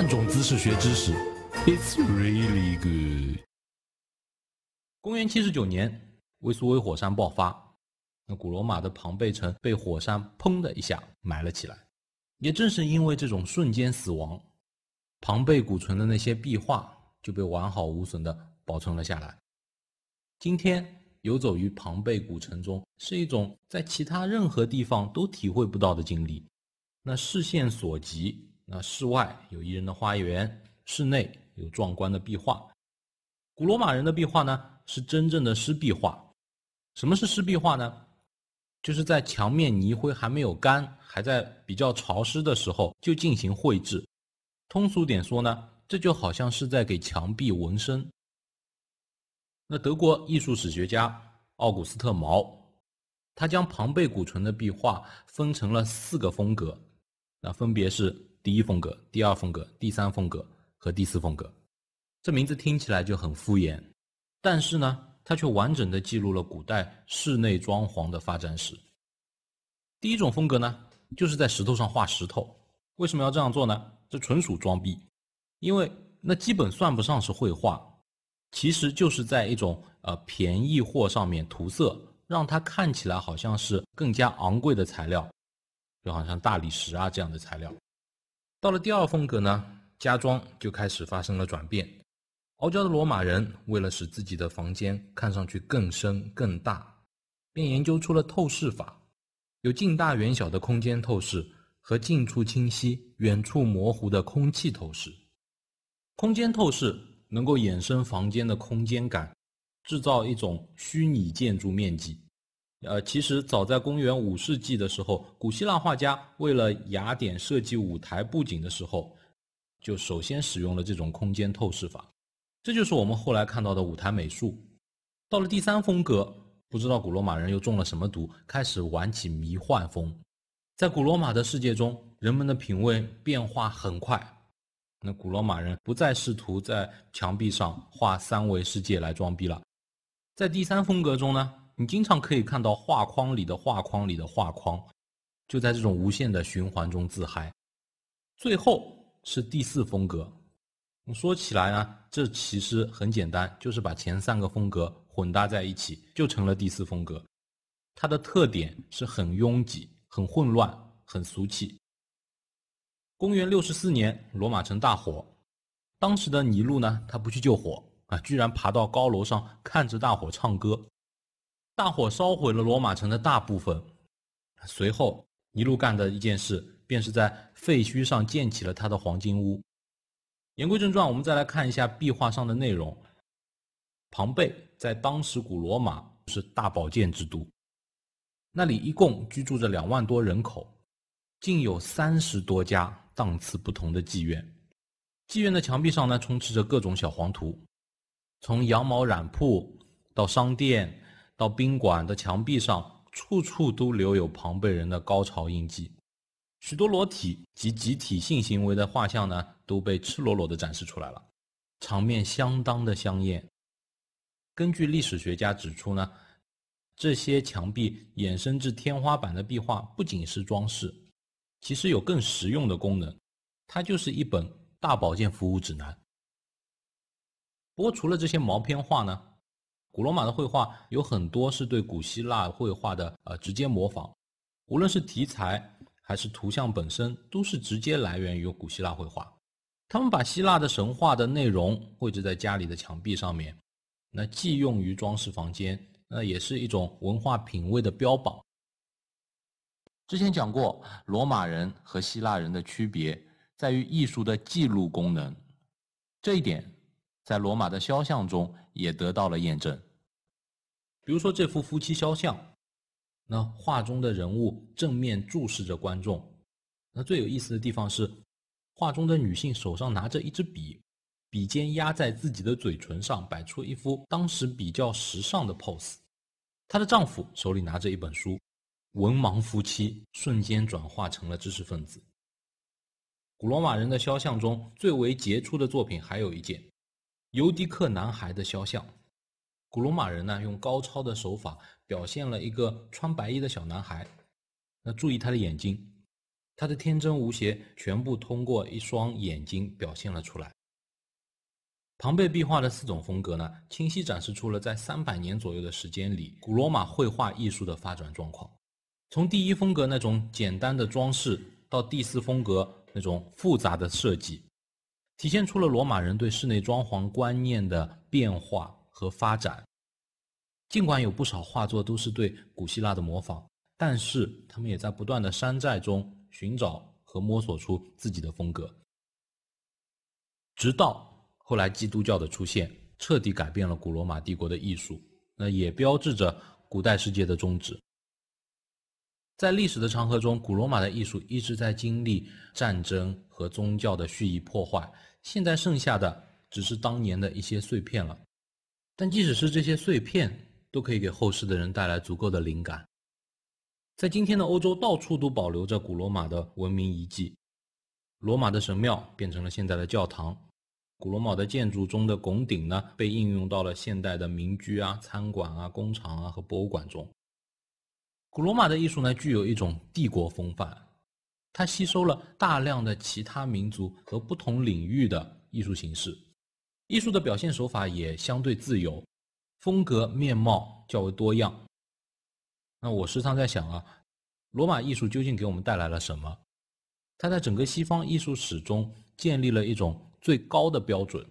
换种姿势学知识。It's really good。公元七十九年，维苏威火山爆发，那古罗马的庞贝城被火山砰的一下埋了起来。也正是因为这种瞬间死亡，庞贝古城的那些壁画就被完好无损的保存了下来。今天游走于庞贝古城中，是一种在其他任何地方都体会不到的经历。那视线所及。那室外有宜人的花园，室内有壮观的壁画。古罗马人的壁画呢，是真正的湿壁画。什么是湿壁画呢？就是在墙面泥灰还没有干，还在比较潮湿的时候就进行绘制。通俗点说呢，这就好像是在给墙壁纹身。那德国艺术史学家奥古斯特·毛，他将庞贝古城的壁画分成了四个风格，那分别是。第一风格、第二风格、第三风格和第四风格，这名字听起来就很敷衍，但是呢，它却完整的记录了古代室内装潢的发展史。第一种风格呢，就是在石头上画石头。为什么要这样做呢？这纯属装逼，因为那基本算不上是绘画，其实就是在一种呃便宜货上面涂色，让它看起来好像是更加昂贵的材料，就好像大理石啊这样的材料。到了第二风格呢，家装就开始发生了转变。傲娇的罗马人为了使自己的房间看上去更深更大，便研究出了透视法，有近大远小的空间透视和近处清晰、远处模糊的空气透视。空间透视能够衍生房间的空间感，制造一种虚拟建筑面积。呃，其实早在公元五世纪的时候，古希腊画家为了雅典设计舞台布景的时候，就首先使用了这种空间透视法，这就是我们后来看到的舞台美术。到了第三风格，不知道古罗马人又中了什么毒，开始玩起迷幻风。在古罗马的世界中，人们的品味变化很快。那古罗马人不再试图在墙壁上画三维世界来装逼了，在第三风格中呢？你经常可以看到画框里的画框里的画框，就在这种无限的循环中自嗨。最后是第四风格，说起来呢，这其实很简单，就是把前三个风格混搭在一起，就成了第四风格。它的特点是很拥挤、很混乱、很俗气。公元六十四年，罗马城大火，当时的尼禄呢，他不去救火啊，居然爬到高楼上看着大火唱歌。大火烧毁了罗马城的大部分，随后一路干的一件事，便是在废墟上建起了他的黄金屋。言归正传，我们再来看一下壁画上的内容。庞贝在当时古罗马是大保健之都，那里一共居住着两万多人口，竟有三十多家档次不同的妓院。妓院的墙壁上呢，充斥着各种小黄图，从羊毛染铺到商店。到宾馆的墙壁上，处处都留有庞贝人的高潮印记，许多裸体及集体性行为的画像呢，都被赤裸裸地展示出来了，场面相当的香艳。根据历史学家指出呢，这些墙壁衍生至天花板的壁画不仅是装饰，其实有更实用的功能，它就是一本大保健服务指南。不过除了这些毛片画呢？古罗马的绘画有很多是对古希腊绘画的呃直接模仿，无论是题材还是图像本身，都是直接来源于古希腊绘画。他们把希腊的神话的内容绘制在家里的墙壁上面，那既用于装饰房间，那也是一种文化品位的标榜。之前讲过，罗马人和希腊人的区别在于艺术的记录功能，这一点。在罗马的肖像中也得到了验证，比如说这幅夫妻肖像，那画中的人物正面注视着观众，那最有意思的地方是，画中的女性手上拿着一支笔，笔尖压在自己的嘴唇上，摆出一副当时比较时尚的 pose，她的丈夫手里拿着一本书，文盲夫妻瞬间转化成了知识分子。古罗马人的肖像中最为杰出的作品还有一件。尤迪克男孩的肖像，古罗马人呢用高超的手法表现了一个穿白衣的小男孩。那注意他的眼睛，他的天真无邪全部通过一双眼睛表现了出来。庞贝壁画的四种风格呢，清晰展示出了在三百年左右的时间里，古罗马绘画艺术的发展状况。从第一风格那种简单的装饰，到第四风格那种复杂的设计。体现出了罗马人对室内装潢观念的变化和发展。尽管有不少画作都是对古希腊的模仿，但是他们也在不断的山寨中寻找和摸索出自己的风格。直到后来基督教的出现，彻底改变了古罗马帝国的艺术，那也标志着古代世界的终止。在历史的长河中，古罗马的艺术一直在经历战争和宗教的蓄意破坏。现在剩下的只是当年的一些碎片了，但即使是这些碎片，都可以给后世的人带来足够的灵感。在今天的欧洲，到处都保留着古罗马的文明遗迹，罗马的神庙变成了现在的教堂，古罗马的建筑中的拱顶呢，被应用到了现代的民居啊、餐馆啊、工厂啊和博物馆中。古罗马的艺术呢，具有一种帝国风范。它吸收了大量的其他民族和不同领域的艺术形式，艺术的表现手法也相对自由，风格面貌较为多样。那我时常在想啊，罗马艺术究竟给我们带来了什么？它在整个西方艺术史中建立了一种最高的标准，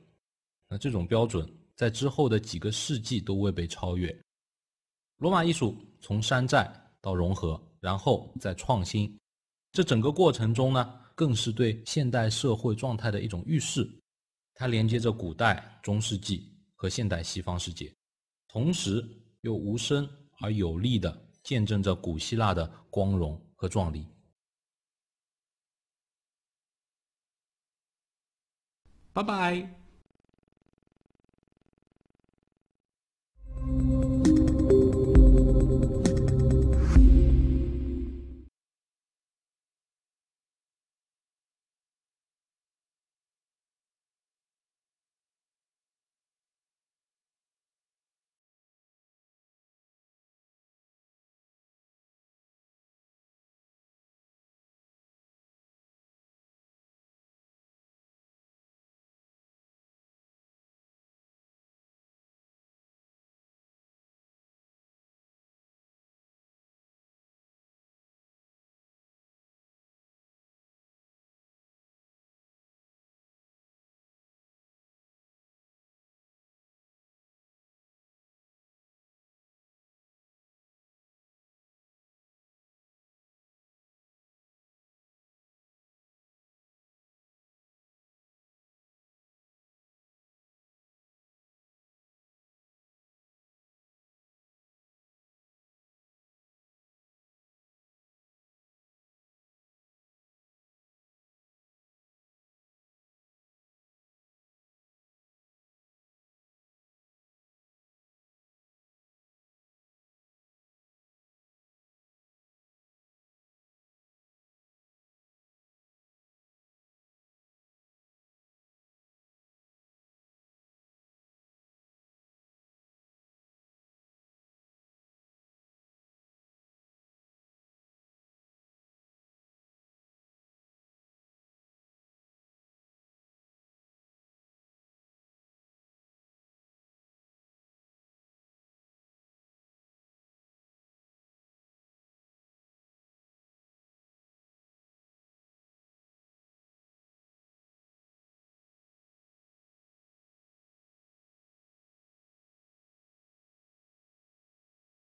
那这种标准在之后的几个世纪都未被超越。罗马艺术从山寨到融合，然后再创新。这整个过程中呢，更是对现代社会状态的一种预示，它连接着古代、中世纪和现代西方世界，同时又无声而有力的见证着古希腊的光荣和壮丽。拜拜。